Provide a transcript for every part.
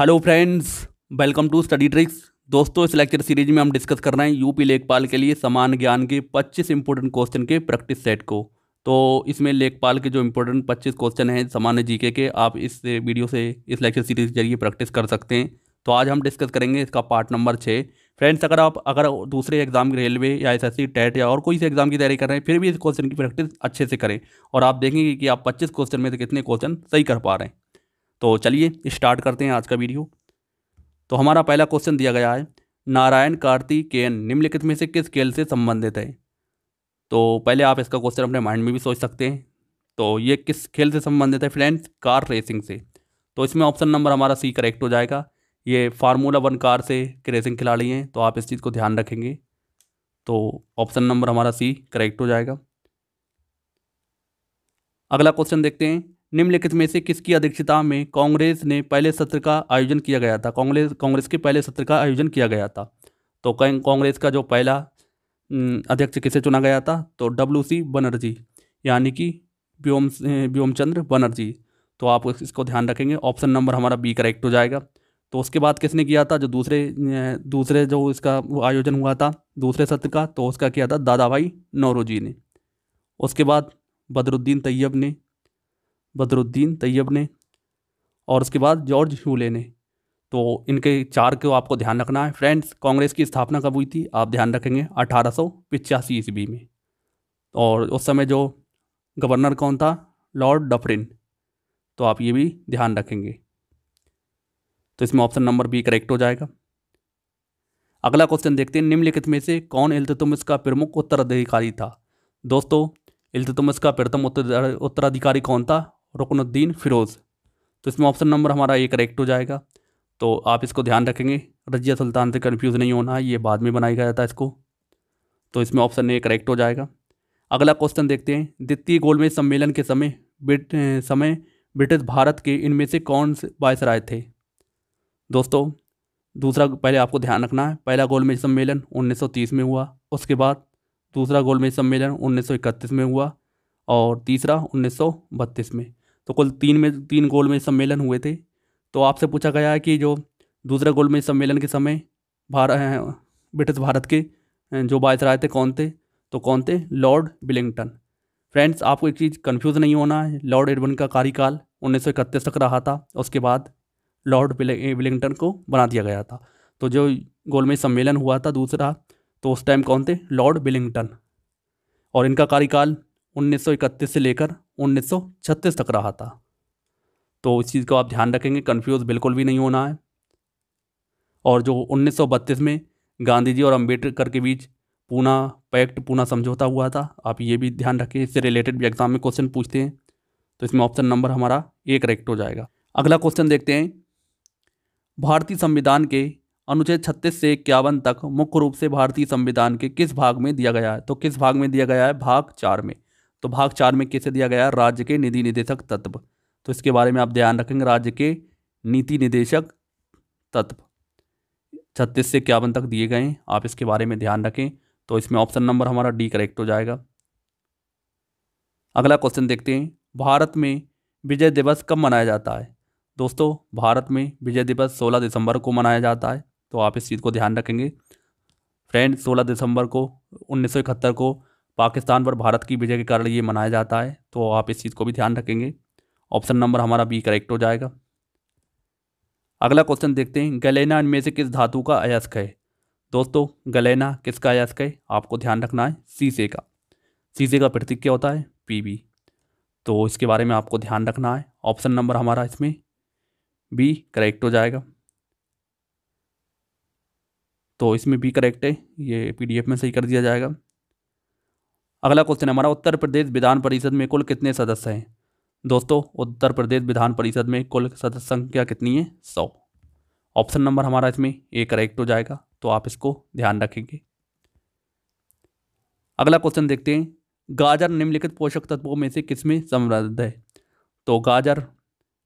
hello friends welcome to study tricks दोस्तों इस lecture series में हम डिस्कस कर रहे हैं यूपी लेखपाल के लिए समान ज्ञान के 25 इंपॉर्टेंट क्वेश्चन के प्रैक्टिस सेट को तो इसमें लेखपाल के जो इम्पोर्टेंट 25 क्वेश्चन हैं सामान्य जीके के आप इस वीडियो से इस लेक्चर सीरीज के जरिए प्रैक्टिस कर सकते हैं तो आज हम डिस्कस करेंगे इसका पार्ट नंबर छः फ्रेंड्स अगर आप अगर दूसरे एग्जाम रेलवे या एस एस टेट या और कोई से एग्जाम की तैयारी कर रहे हैं फिर भी इस क्वेश्चन की प्रैक्टिस अच्छे से करें और आप देखेंगे कि आप पच्चीस क्वेश्चन में से कितने क्वेश्चन सही कर पा रहे हैं तो चलिए स्टार्ट करते हैं आज का वीडियो तो हमारा पहला क्वेश्चन दिया गया है नारायण कार्ती केन निम्नलिखित में से किस खेल से संबंधित है तो पहले आप इसका क्वेश्चन अपने माइंड में भी सोच सकते हैं तो ये किस खेल से संबंधित है फ्रेंड्स कार रेसिंग से तो इसमें ऑप्शन नंबर हमारा सी करेक्ट हो जाएगा ये फार्मूला वन कार से रेसिंग खिलाड़ी हैं तो आप इस चीज़ को ध्यान रखेंगे तो ऑप्शन नंबर हमारा सी करेक्ट हो जाएगा अगला क्वेश्चन देखते हैं निम्नलिखित में से किसकी अध्यक्षता में कांग्रेस ने पहले सत्र का आयोजन किया गया था कांग्रेस कांग्रेस के पहले सत्र का आयोजन किया गया था तो कांग्रेस का जो पहला अध्यक्ष किसे चुना गया था तो डब्ल्यू सी बनर्जी यानी कि व्योम व्योमचंद्र बनर्जी तो आप इसको ध्यान रखेंगे ऑप्शन नंबर हमारा बी करेक्ट हो जाएगा तो उसके बाद किसने किया था जो दूसरे दूसरे जो इसका आयोजन हुआ था दूसरे सत्र का तो उसका किया था दादा भाई नौरोजी ने उसके बाद बदरुद्दीन तैयब ने बदरुद्दीन तैयब ने और उसके बाद जॉर्ज ह्यूले ने तो इनके चार को आपको ध्यान रखना है फ्रेंड्स कांग्रेस की स्थापना कब हुई थी आप ध्यान रखेंगे अठारह सौ पिचासी ईस्वी में और उस समय जो गवर्नर कौन था लॉर्ड डफरिन तो आप ये भी ध्यान रखेंगे तो इसमें ऑप्शन नंबर बी करेक्ट हो जाएगा अगला क्वेश्चन देखते हैं निम्नलिखित में से कौन इल्तुतमिस का प्रमुख उत्तराधिकारी था दोस्तों इल्तुतमिस का प्रथम उत्तराधिकारी कौन था रुकनुद्दीन फ़िरोज़ तो इसमें ऑप्शन नंबर हमारा ये करेक्ट हो जाएगा तो आप इसको ध्यान रखेंगे रजिया सुल्तान से कन्फ्यूज़ नहीं होना है ये बाद में बनाया गया था इसको तो इसमें ऑप्शन ए करेक्ट हो जाएगा अगला क्वेश्चन देखते हैं द्वितीय गोलमेज सम्मेलन के समय ब्रिट समय ब्रिटिश भारत के इनमें से कौन से राय थे दोस्तों दूसरा पहले आपको ध्यान रखना है पहला गोलमेज सम्मेलन 1930 में हुआ उसके बाद दूसरा गोलमेज सम्मेलन 1931 में हुआ और तीसरा 1932 में तो कुल तीन में तीन गोल में सम्मेलन हुए थे तो आपसे पूछा गया है कि जो दूसरे गोल में सम्मेलन के समय भारत ब्रिटिश भारत के जो वायसराय थे कौन थे तो कौन थे लॉर्ड बिलिंगटन फ्रेंड्स आपको एक चीज़ कंफ्यूज नहीं होना है लॉर्ड एडवन का कार्यकाल उन्नीस तक रहा था उसके बाद लॉर्ड बिलिंगटन को बना दिया गया था तो जो गोलमेज सम्मेलन हुआ था दूसरा तो उस टाइम कौन थे लॉर्ड बिलिंगटन और इनका कार्यकाल 1931 से लेकर 1936 तक रहा था तो इस चीज़ को आप ध्यान रखेंगे कन्फ्यूज़ बिल्कुल भी नहीं होना है और जो 1932 में गांधी जी और अम्बेडकर के बीच पूना पैक्ट पूना समझौता हुआ था आप ये भी ध्यान रखें इससे रिलेटेड भी एग्जाम में क्वेश्चन पूछते हैं तो इसमें ऑप्शन नंबर हमारा ए करेक्ट हो जाएगा अगला क्वेश्चन देखते हैं भारतीय संविधान के अनुच्छेद छत्तीस से इक्यावन तक मुख्य रूप से भारतीय संविधान के किस भाग में दिया गया है तो किस भाग में दिया गया है भाग चार में तो भाग चार में कैसे दिया गया राज्य के निधि निदेशक तत्व तो इसके बारे में आप ध्यान रखेंगे राज्य के नीति निदेशक तत्व छत्तीस से इक्यावन तक दिए गए आप इसके बारे में ध्यान रखें तो इसमें ऑप्शन नंबर हमारा डी करेक्ट हो जाएगा अगला क्वेश्चन देखते हैं भारत में विजय दिवस कब मनाया जाता है दोस्तों भारत में विजय दिवस 16 दिसंबर को मनाया जाता है तो आप इस चीज़ को ध्यान रखेंगे फ्रेंड 16 दिसंबर को उन्नीस को पाकिस्तान पर भारत की विजय के कारण ये मनाया जाता है तो आप इस चीज़ को भी ध्यान रखेंगे ऑप्शन नंबर हमारा बी करेक्ट हो जाएगा अगला क्वेश्चन देखते हैं गलेना इनमें से किस धातु का अयस्क है दोस्तों गलेना किसका अयस्क है आपको ध्यान रखना है सीसे का शीशे का प्रतीक क्या होता है पीबी तो इसके बारे में आपको ध्यान रखना है ऑप्शन नंबर हमारा इसमें बी करेक्ट हो जाएगा तो इसमें बी करेक्ट है ये पीडीएफ में सही कर दिया जाएगा अगला क्वेश्चन हमारा उत्तर प्रदेश विधान परिषद में कुल कितने सदस्य हैं दोस्तों उत्तर प्रदेश विधान परिषद में कुल सदस्य संख्या कितनी है सौ ऑप्शन नंबर हमारा इसमें ए करेक्ट हो जाएगा तो आप इसको ध्यान रखेंगे अगला क्वेश्चन देखते हैं गाजर निम्नलिखित पोषक तत्वों में से किसमें समृद्ध है तो गाजर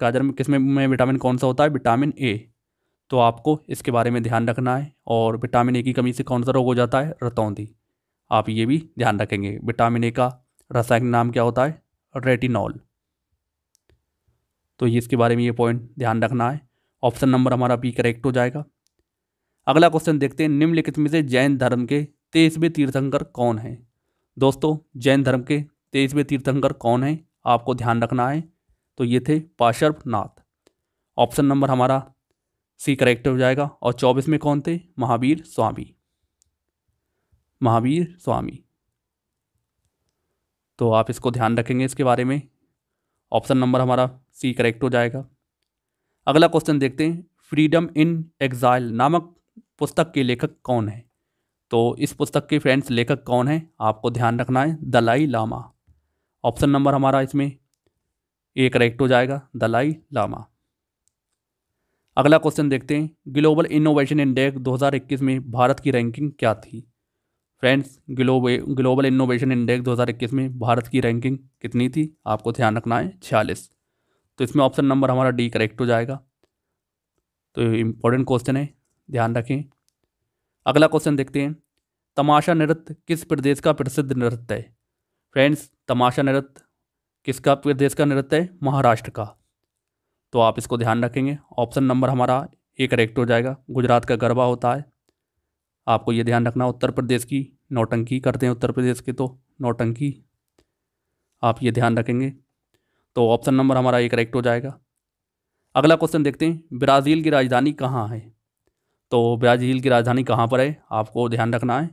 गाजर में किसमें में विटामिन कौन सा होता है विटामिन ए तो आपको इसके बारे में ध्यान रखना है और विटामिन ए की कमी से कौन सा रोग हो जाता है रतौंधी आप ये भी ध्यान रखेंगे विटामिन ए का रासायनिक नाम क्या होता है रेटिनॉल तो ये इसके बारे में ये पॉइंट ध्यान रखना है ऑप्शन नंबर हमारा बी करेक्ट हो जाएगा अगला क्वेश्चन देखते हैं निम्नलिखित में से जैन धर्म के तेईसवें तीर्थंकर कौन हैं दोस्तों जैन धर्म के तेईसवें तीर्थंकर कौन हैं आपको ध्यान रखना है तो ये थे नाथ ऑप्शन नंबर हमारा सी करेक्ट हो जाएगा और चौबीस में कौन थे महावीर स्वामी महावीर स्वामी तो आप इसको ध्यान रखेंगे इसके बारे में ऑप्शन नंबर हमारा सी करेक्ट हो जाएगा अगला क्वेश्चन देखते हैं फ्रीडम इन एग्जाइल नामक पुस्तक के लेखक कौन है तो इस पुस्तक के फ्रेंड्स लेखक कौन है आपको ध्यान रखना है दलाई लामा ऑप्शन नंबर हमारा इसमें ए करेक्ट हो जाएगा दलाई लामा अगला क्वेश्चन देखते हैं ग्लोबल इनोवेशन इंडेक्स 2021 में भारत की रैंकिंग क्या थी friends globe global innovation index 2021 में भारत की रैंकिंग कितनी थी आपको ध्यान रखना है छियालीस तो इसमें ऑप्शन नंबर हमारा डी करेक्ट हो जाएगा तो इम्पोर्टेंट क्वेश्चन है ध्यान रखें अगला क्वेश्चन देखते हैं तमाशा नृत्य किस प्रदेश का प्रसिद्ध नृत्य है फ्रेंड्स तमाशा नृत्य किसका प्रदेश का नृत्य है महाराष्ट्र का तो आप इसको ध्यान रखेंगे ऑप्शन नंबर हमारा ए करेक्ट हो जाएगा गुजरात का गरबा होता है आपको ये ध्यान रखना उत्तर प्रदेश की नौटंकी करते हैं उत्तर प्रदेश के तो नौटंकी आप ये ध्यान रखेंगे तो ऑप्शन नंबर हमारा ये करेक्ट हो जाएगा अगला क्वेश्चन देखते हैं ब्राज़ील की राजधानी कहाँ है तो ब्राज़ील की राजधानी कहाँ पर है आपको ध्यान रखना है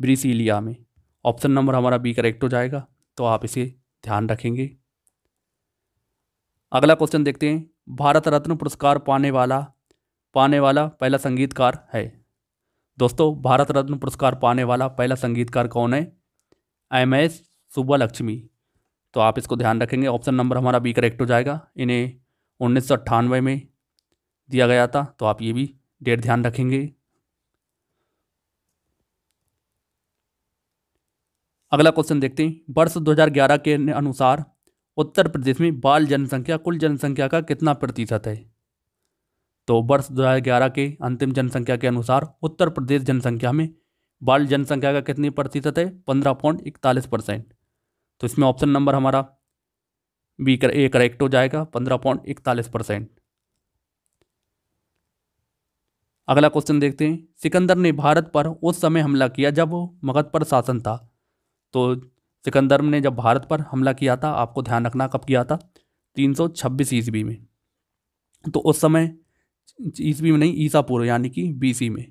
ब्रिसलिया में ऑप्शन नंबर हमारा बी करेक्ट हो जाएगा तो आप इसे ध्यान रखेंगे अगला क्वेश्चन देखते हैं भारत रत्न पुरस्कार पाने वाला पाने वाला पहला संगीतकार है दोस्तों भारत रत्न पुरस्कार पाने वाला पहला संगीतकार कौन है एम एस सुब्बा लक्ष्मी तो आप इसको ध्यान रखेंगे ऑप्शन नंबर हमारा बी करेक्ट हो जाएगा इन्हें उन्नीस में दिया गया था तो आप ये भी डेट ध्यान रखेंगे अगला क्वेश्चन देखते हैं वर्ष 2011 के अनुसार उत्तर प्रदेश में बाल जनसंख्या कुल जनसंख्या का कितना प्रतिशत है तो वर्ष दो के अंतिम जनसंख्या के अनुसार उत्तर प्रदेश जनसंख्या में बाल जनसंख्या का कितनी प्रतिशत है पंद्रह पॉइंट इकतालीस परसेंट तो इसमें ऑप्शन नंबर हमारा बी कर ए करेक्ट हो जाएगा पंद्रह पॉइंट इकतालीस परसेंट अगला क्वेश्चन देखते हैं सिकंदर ने भारत पर उस समय हमला किया जब मगध पर शासन था तो सिकंदर ने जब भारत पर हमला किया था आपको ध्यान रखना कब किया था तीन सौ छब्बीस ईस्वी में तो उस समय ईस्वी में नहीं ईसा पूर्व यानी कि बीसी में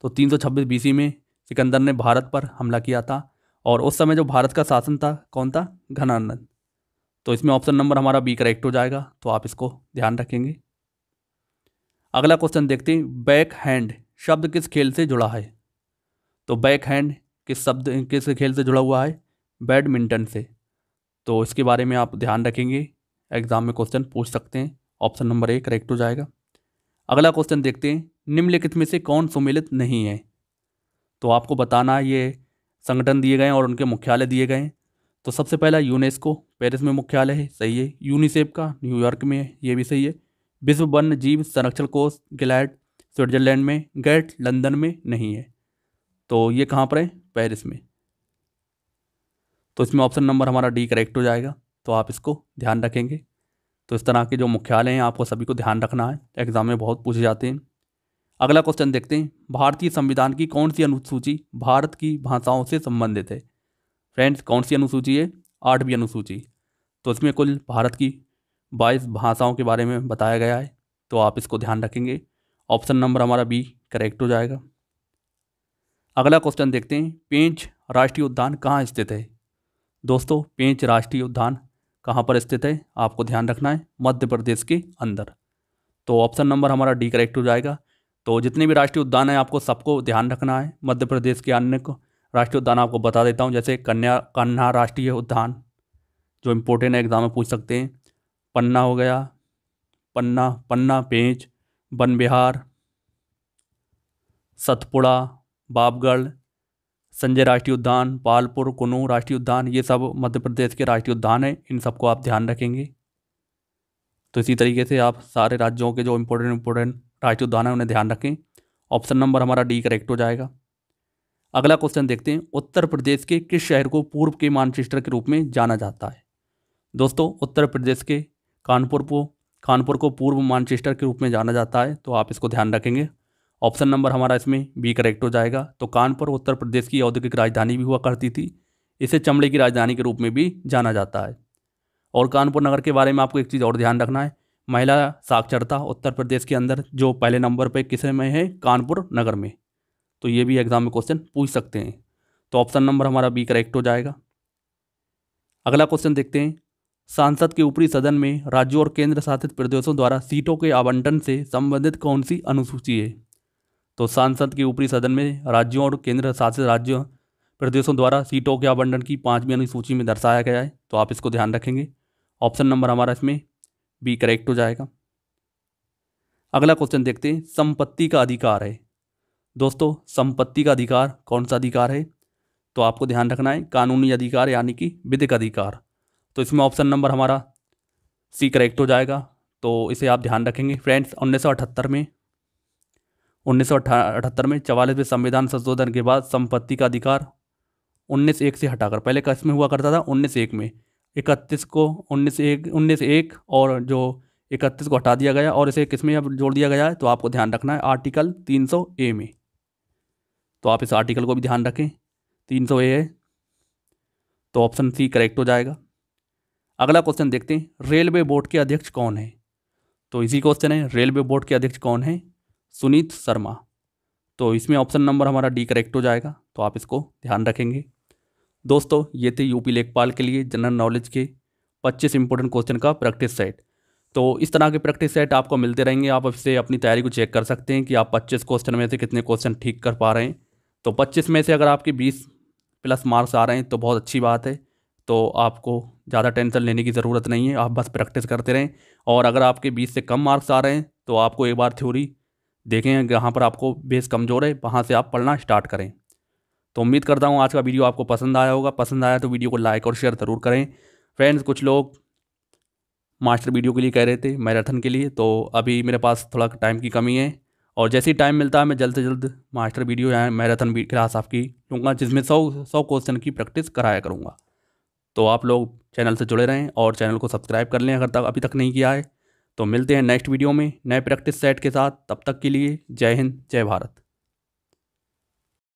तो 326 बीसी में सिकंदर ने भारत पर हमला किया था और उस समय जो भारत का शासन था कौन था घनानंद तो इसमें ऑप्शन नंबर हमारा बी करेक्ट हो जाएगा तो आप इसको ध्यान रखेंगे अगला क्वेश्चन देखते हैं बैक हैंड शब्द किस खेल से जुड़ा है तो बैक हैंड किस शब्द किस खेल से जुड़ा हुआ है बैडमिंटन से तो इसके बारे में आप ध्यान रखेंगे एग्जाम में क्वेश्चन पूछ सकते हैं ऑप्शन नंबर ए करेक्ट हो जाएगा अगला क्वेश्चन देखते हैं निम्नलिखित में से कौन सुमेलित नहीं है तो आपको बताना ये संगठन दिए गए और उनके मुख्यालय दिए गए तो सबसे पहला यूनेस्को पेरिस में मुख्यालय है सही है यूनिसेफ का न्यूयॉर्क में है ये भी सही है विश्व वन्य जीव संरक्षण कोष ग्लैड स्विट्जरलैंड में गैट लंदन में नहीं है तो ये कहाँ पर है पेरिस में तो इसमें ऑप्शन नंबर हमारा डी करेक्ट हो जाएगा तो आप इसको ध्यान रखेंगे तो इस तरह के जो मुख्यालय हैं आपको सभी को ध्यान रखना है एग्जाम में बहुत पूछे जाते हैं अगला क्वेश्चन देखते हैं भारतीय संविधान की कौन सी अनुसूची भारत की भाषाओं से संबंधित है फ्रेंड्स कौन सी अनुसूची है आठवीं अनुसूची तो इसमें कुल भारत की बाईस भाषाओं के बारे में बताया गया है तो आप इसको ध्यान रखेंगे ऑप्शन नंबर हमारा बी करेक्ट हो जाएगा अगला क्वेश्चन देखते हैं पेंच राष्ट्रीय उद्यान कहाँ स्थित है दोस्तों पेंच राष्ट्रीय उद्यान कहाँ पर स्थित है आपको ध्यान रखना है मध्य प्रदेश के अंदर तो ऑप्शन नंबर हमारा डी करेक्ट हो जाएगा तो जितने भी राष्ट्रीय उद्यान हैं आपको सबको ध्यान रखना है मध्य प्रदेश के अन्य को राष्ट्रीय उद्यान आपको बता देता हूँ जैसे कन्या कन्हा राष्ट्रीय उद्यान जो इम्पोर्टेंट है एग्जाम में पूछ सकते हैं पन्ना हो गया पन्ना पन्ना पेंच वन बिहार सतपुड़ा बाबगढ़ संजय राष्ट्रीय उद्यान पालपुर कुनू राष्ट्रीय उद्यान ये सब मध्य प्रदेश के राष्ट्रीय उद्यान हैं इन सबको आप ध्यान रखेंगे तो इसी तरीके से आप सारे राज्यों के जो इम्पोर्टेंट इम्पोर्टेंट राष्ट्रीय उद्यान हैं उन्हें ध्यान रखें ऑप्शन नंबर हमारा डी करेक्ट हो जाएगा अगला क्वेश्चन देखते हैं उत्तर प्रदेश के किस शहर को पूर्व के मानचेस्टर के रूप में जाना जाता है दोस्तों उत्तर प्रदेश के कानपुर को कानपुर को पूर्व मानचेस्टर के रूप में जाना जाता है तो आप इसको ध्यान रखेंगे ऑप्शन नंबर हमारा इसमें बी करेक्ट हो जाएगा तो कानपुर उत्तर प्रदेश की औद्योगिक राजधानी भी हुआ करती थी इसे चमड़े की राजधानी के रूप में भी जाना जाता है और कानपुर नगर के बारे में आपको एक चीज़ और ध्यान रखना है महिला साक्षरता उत्तर प्रदेश के अंदर जो पहले नंबर पर किस में है कानपुर नगर में तो ये भी एग्जाम में क्वेश्चन पूछ सकते हैं तो ऑप्शन नंबर हमारा बी करेक्ट हो जाएगा अगला क्वेश्चन देखते हैं सांसद के ऊपरी सदन में राज्यों और केंद्र शासित प्रदेशों द्वारा सीटों के आवंटन से संबंधित कौन सी अनुसूची है तो सांसद के ऊपरी सदन में राज्यों और केंद्र शासित राज्यों प्रदेशों द्वारा सीटों के आवंटन की पाँचवीं अनुसूची में दर्शाया गया है तो आप इसको ध्यान रखेंगे ऑप्शन नंबर हमारा इसमें बी करेक्ट हो जाएगा अगला क्वेश्चन देखते हैं संपत्ति का अधिकार है दोस्तों संपत्ति का अधिकार कौन सा अधिकार है तो आपको ध्यान रखना है कानूनी अधिकार यानी कि विधिक अधिकार तो इसमें ऑप्शन नंबर हमारा सी करेक्ट हो जाएगा तो इसे आप ध्यान रखेंगे फ्रेंड्स उन्नीस में उन्नीस में चवालीसवें संविधान संशोधन के बाद संपत्ति का अधिकार उन्नीस एक से हटाकर पहले कस में हुआ करता था उन्नीस एक में इकतीस को उन्नीस एक उन्नीस एक और जो इकतीस को हटा दिया गया और इसे किस में अब जोड़ दिया गया है तो आपको ध्यान रखना है आर्टिकल तीन सौ ए में तो आप इस आर्टिकल को भी ध्यान रखें तीन सौ ए है तो ऑप्शन सी करेक्ट हो जाएगा अगला क्वेश्चन देखते हैं रेलवे बोर्ड के अध्यक्ष कौन है तो इसी क्वेश्चन है रेलवे बोर्ड के अध्यक्ष कौन है सुनीत शर्मा तो इसमें ऑप्शन नंबर हमारा डी करेक्ट हो जाएगा तो आप इसको ध्यान रखेंगे दोस्तों ये थे यूपी लेखपाल के लिए जनरल नॉलेज के 25 इंपॉर्टेंट क्वेश्चन का प्रैक्टिस सेट तो इस तरह के प्रैक्टिस सेट आपको मिलते रहेंगे आप इससे अपनी तैयारी को चेक कर सकते हैं कि आप 25 क्वेश्चन में से कितने क्वेश्चन ठीक कर पा रहे हैं तो 25 में से अगर आपके 20 प्लस मार्क्स आ रहे हैं तो बहुत अच्छी बात है तो आपको ज़्यादा टेंशन लेने की ज़रूरत नहीं है आप बस प्रैक्टिस करते रहें और अगर आपके बीस से कम मार्क्स आ रहे हैं तो आपको एक बार थ्योरी देखें जहाँ पर आपको बेस कमज़ोर है वहाँ से आप पढ़ना स्टार्ट करें तो उम्मीद करता हूँ आज का वीडियो आपको पसंद आया होगा पसंद आया तो वीडियो को लाइक और शेयर ज़रूर करें फ्रेंड्स कुछ लोग मास्टर वीडियो के लिए कह रहे थे मैराथन के लिए तो अभी मेरे पास थोड़ा टाइम की कमी है और जैसे ही टाइम मिलता है मैं जल्द से जल्द मास्टर वीडियो या मैराथन क्लास आपकी लूँगा जिसमें सौ सौ क्वेश्चन की प्रैक्टिस कराया करूँगा तो आप लोग चैनल से जुड़े रहें और चैनल को सब्सक्राइब कर लें अगर तक अभी तक नहीं किया है तो मिलते हैं नेक्स्ट वीडियो में नए प्रैक्टिस सेट के साथ तब तक के लिए जय हिंद जय भारत